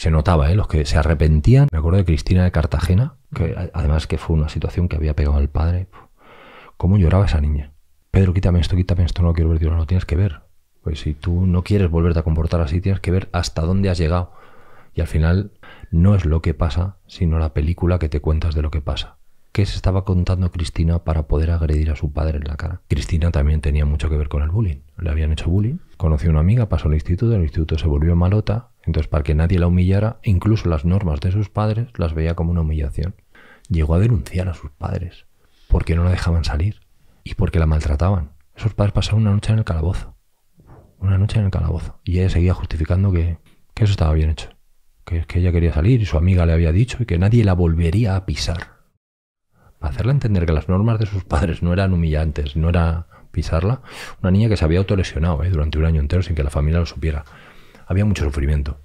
se notaba, ¿eh? los que se arrepentían. Me acuerdo de Cristina de Cartagena, que además que fue una situación que había pegado al padre. ¿Cómo lloraba esa niña? Pedro, quítame esto, quítame esto, no quiero ver, no lo tienes que ver. Pues si tú no quieres volverte a comportar así, tienes que ver hasta dónde has llegado. Y al final no es lo que pasa, sino la película que te cuentas de lo que pasa. ¿Qué se estaba contando Cristina para poder agredir a su padre en la cara? Cristina también tenía mucho que ver con el bullying. Le habían hecho bullying Conoció una amiga, pasó al instituto, el instituto se volvió malota, entonces para que nadie la humillara, incluso las normas de sus padres las veía como una humillación. Llegó a denunciar a sus padres porque no la dejaban salir y porque la maltrataban. Esos padres pasaron una noche en el calabozo. Una noche en el calabozo. Y ella seguía justificando que, que eso estaba bien hecho. Que, que ella quería salir y su amiga le había dicho y que nadie la volvería a pisar. Para hacerla entender que las normas de sus padres no eran humillantes, no era pisarla, una niña que se había autolesionado eh, durante un año entero sin que la familia lo supiera. Había mucho sufrimiento.